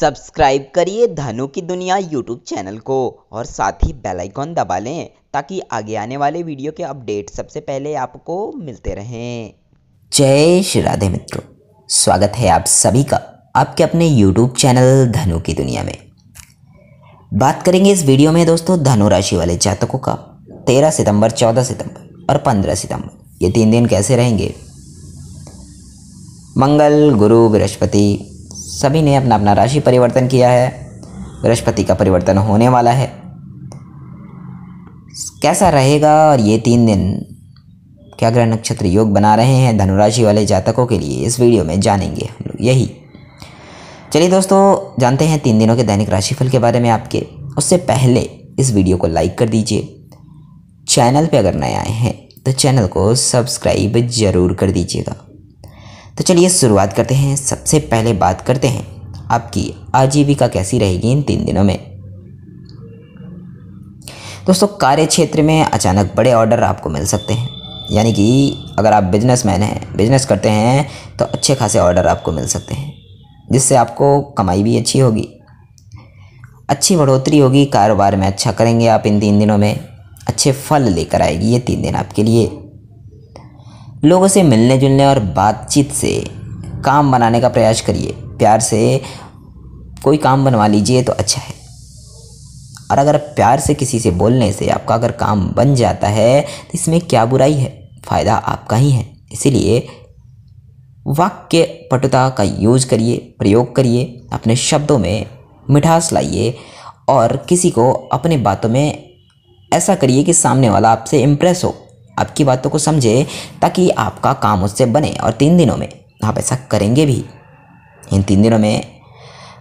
subscribe करिए धनु की दुनिया यूट्यूब चैनल को और साथ ही बेल आइकॉन दबा लें ताकि आगे आने वाले वीडियो के अपडेट सबसे पहले आपको मिलते रहें जय श्री राधे मित्रों स्वागत है आप सभी का आपके अपने यूट्यूब चैनल धनु की दुनिया में बात करेंगे इस वीडियो में दोस्तों धनु राशि वाले जातकों का तेरह सितंबर चौदह सितंबर और पंद्रह सितंबर ये तीन दिन कैसे रहेंगे मंगल गुरु बृहस्पति सभी ने अपना अपना राशि परिवर्तन किया है बृहस्पति का परिवर्तन होने वाला है कैसा रहेगा और ये तीन दिन क्या ग्रह नक्षत्र योग बना रहे हैं धनुराशि वाले जातकों के लिए इस वीडियो में जानेंगे हम लोग यही चलिए दोस्तों जानते हैं तीन दिनों के दैनिक राशिफल के बारे में आपके उससे पहले इस वीडियो को लाइक कर दीजिए चैनल पे अगर नए आए हैं तो चैनल को सब्सक्राइब ज़रूर कर दीजिएगा तो चलिए शुरुआत करते हैं सबसे पहले बात करते हैं आपकी आजीविका कैसी रहेगी इन तीन दिनों में दोस्तों कार्य क्षेत्र में अचानक बड़े ऑर्डर आपको मिल सकते हैं यानी कि अगर आप बिजनेस मैन हैं बिजनेस करते हैं तो अच्छे खासे ऑर्डर आपको मिल सकते हैं जिससे आपको कमाई भी अच्छी होगी अच्छी बढ़ोतरी होगी कारोबार में अच्छा करेंगे आप इन तीन दिनों में अच्छे फल लेकर आएगी ये तीन दिन आपके लिए लोगों से मिलने जुलने और बातचीत से काम बनाने का प्रयास करिए प्यार से कोई काम बनवा लीजिए तो अच्छा है और अगर प्यार से किसी से बोलने से आपका अगर काम बन जाता है तो इसमें क्या बुराई है फ़ायदा आपका ही है इसीलिए वाक्य पटुता का यूज करिए प्रयोग करिए अपने शब्दों में मिठास लाइए और किसी को अपने बातों में ऐसा करिए कि सामने वाला आपसे इम्प्रेस हो आपकी बातों को समझे ताकि आपका काम उससे बने और तीन दिनों में आप ऐसा करेंगे भी इन तीन दिनों में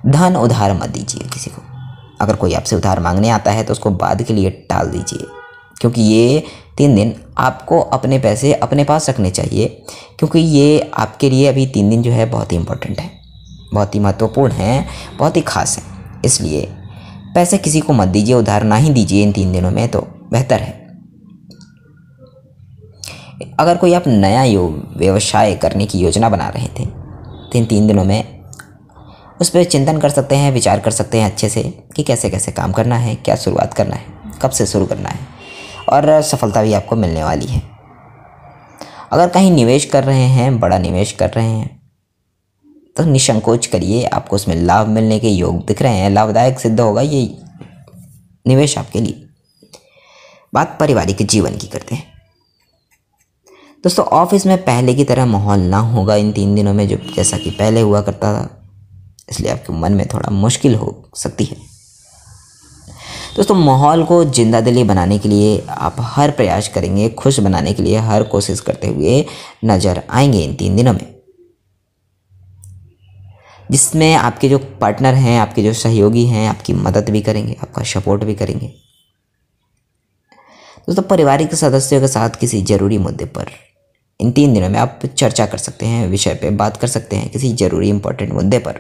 धन उधार मत दीजिए किसी को अगर कोई आपसे उधार मांगने आता है तो उसको बाद के लिए टाल दीजिए क्योंकि ये तीन दिन आपको अपने पैसे अपने पास रखने चाहिए क्योंकि ये आपके लिए अभी तीन दिन जो है बहुत ही इम्पोर्टेंट है बहुत ही महत्वपूर्ण है बहुत ही खास है इसलिए पैसे किसी को मत दीजिए उधार ना ही दीजिए इन तीन दिनों में तो बेहतर है अगर कोई आप नया यो व्यवसाय करने की योजना बना रहे थे तीन तीन दिनों में उस पर चिंतन कर सकते हैं विचार कर सकते हैं अच्छे से कि कैसे कैसे काम करना है क्या शुरुआत करना है कब से शुरू करना है और सफलता भी आपको मिलने वाली है अगर कहीं निवेश कर रहे हैं बड़ा निवेश कर रहे हैं तो निसंकोच करिए आपको उसमें लाभ मिलने के योग दिख रहे हैं लाभदायक सिद्ध होगा ये निवेश आपके लिए बात पारिवारिक जीवन की करते हैं दोस्तों ऑफिस में पहले की तरह माहौल ना होगा इन तीन दिनों में जो जैसा कि पहले हुआ करता था इसलिए आपके मन में थोड़ा मुश्किल हो सकती है दोस्तों माहौल को जिंदा दिली बनाने के लिए आप हर प्रयास करेंगे खुश बनाने के लिए हर कोशिश करते हुए नज़र आएंगे इन तीन दिनों में जिसमें आपके जो पार्टनर हैं आपके जो सहयोगी हैं आपकी मदद भी करेंगे आपका सपोर्ट भी करेंगे दोस्तों परिवारिक सदस्यों के साथ किसी ज़रूरी मुद्दे पर इन तीन दिनों में आप चर्चा कर सकते हैं विषय पर बात कर सकते हैं किसी ज़रूरी इंपॉर्टेंट मुद्दे पर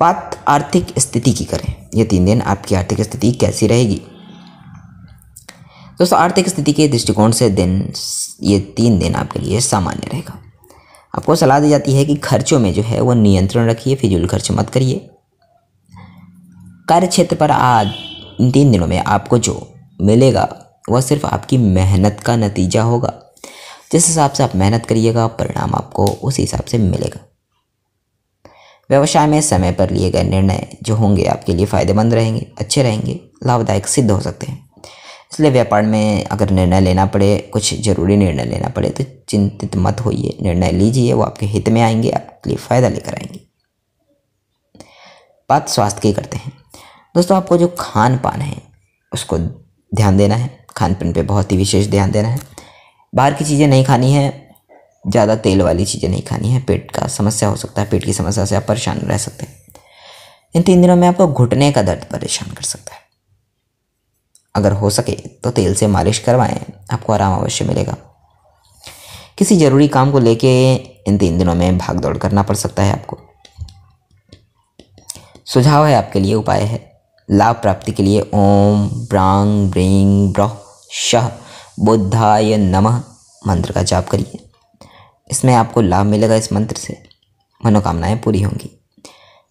बात आर्थिक स्थिति की करें ये तीन दिन आपकी आर्थिक स्थिति कैसी रहेगी दोस्तों आर्थिक स्थिति के दृष्टिकोण से दिन ये तीन दिन आपके लिए सामान्य रहेगा आपको सलाह दी जाती है कि खर्चों में जो है वो नियंत्रण रखिए फिजूल खर्च मत करिए कार्य क्षेत्र पर आज इन तीन दिनों में आपको जो मिलेगा वह सिर्फ आपकी मेहनत का नतीजा होगा जिस हिसाब से आप मेहनत करिएगा परिणाम आपको उस हिसाब से मिलेगा व्यवसाय में समय पर लिए गए निर्णय जो होंगे आपके लिए फ़ायदेमंद रहेंगे अच्छे रहेंगे लाभदायक सिद्ध हो सकते हैं इसलिए व्यापार में अगर निर्णय लेना पड़े कुछ ज़रूरी निर्णय लेना पड़े तो चिंतित मत होइए निर्णय लीजिए वो आपके हित में आएंगे आपके लिए फ़ायदा लेकर आएंगे बात स्वास्थ्य की करते हैं दोस्तों आपको जो खान पान है उसको ध्यान देना है खान पान पर बहुत ही विशेष ध्यान देना है बाहर की चीज़ें नहीं खानी है ज़्यादा तेल वाली चीज़ें नहीं खानी है पेट का समस्या हो सकता है पेट की समस्या से आप परेशान रह सकते हैं इन तीन दिनों में आपको घुटने का दर्द परेशान कर सकता है अगर हो सके तो तेल से मालिश करवाएं आपको आराम अवश्य मिलेगा किसी ज़रूरी काम को लेके इन तीन दिनों में भाग दौड़ करना पड़ सकता है आपको सुझाव है आपके लिए उपाय है लाभ प्राप्ति के लिए ओम ब्रांग ब्रिंग ब्रह शह बुद्धाय नमः मंत्र का जाप करिए इसमें आपको लाभ मिलेगा इस मंत्र से मनोकामनाएं पूरी होंगी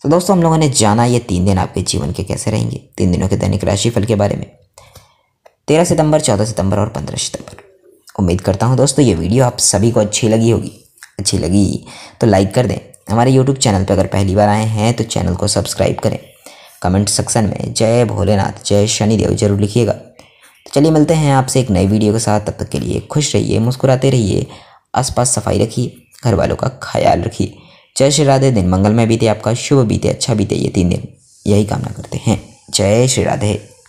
तो दोस्तों हम लोगों ने जाना ये तीन दिन आपके जीवन के कैसे रहेंगे तीन दिनों के दैनिक राशिफल के बारे में तेरह सितंबर चौदह सितंबर और पंद्रह सितंबर उम्मीद करता हूँ दोस्तों ये वीडियो आप सभी को अच्छी लगी होगी अच्छी लगी तो लाइक कर दें हमारे यूट्यूब चैनल पर अगर पहली बार आए हैं तो चैनल को सब्सक्राइब करें कमेंट सेक्शन में जय भोलेनाथ जय शनिदेव जरूर लिखिएगा तो चलिए मिलते हैं आपसे एक नई वीडियो के साथ तब तक के लिए खुश रहिए मुस्कुराते रहिए आसपास सफाई रखिए घर वालों का ख्याल रखिए जय श्री राधे दिन मंगलमय बीते आपका शुभ बीते अच्छा बीते ये तीन दिन यही कामना करते हैं जय श्री राधे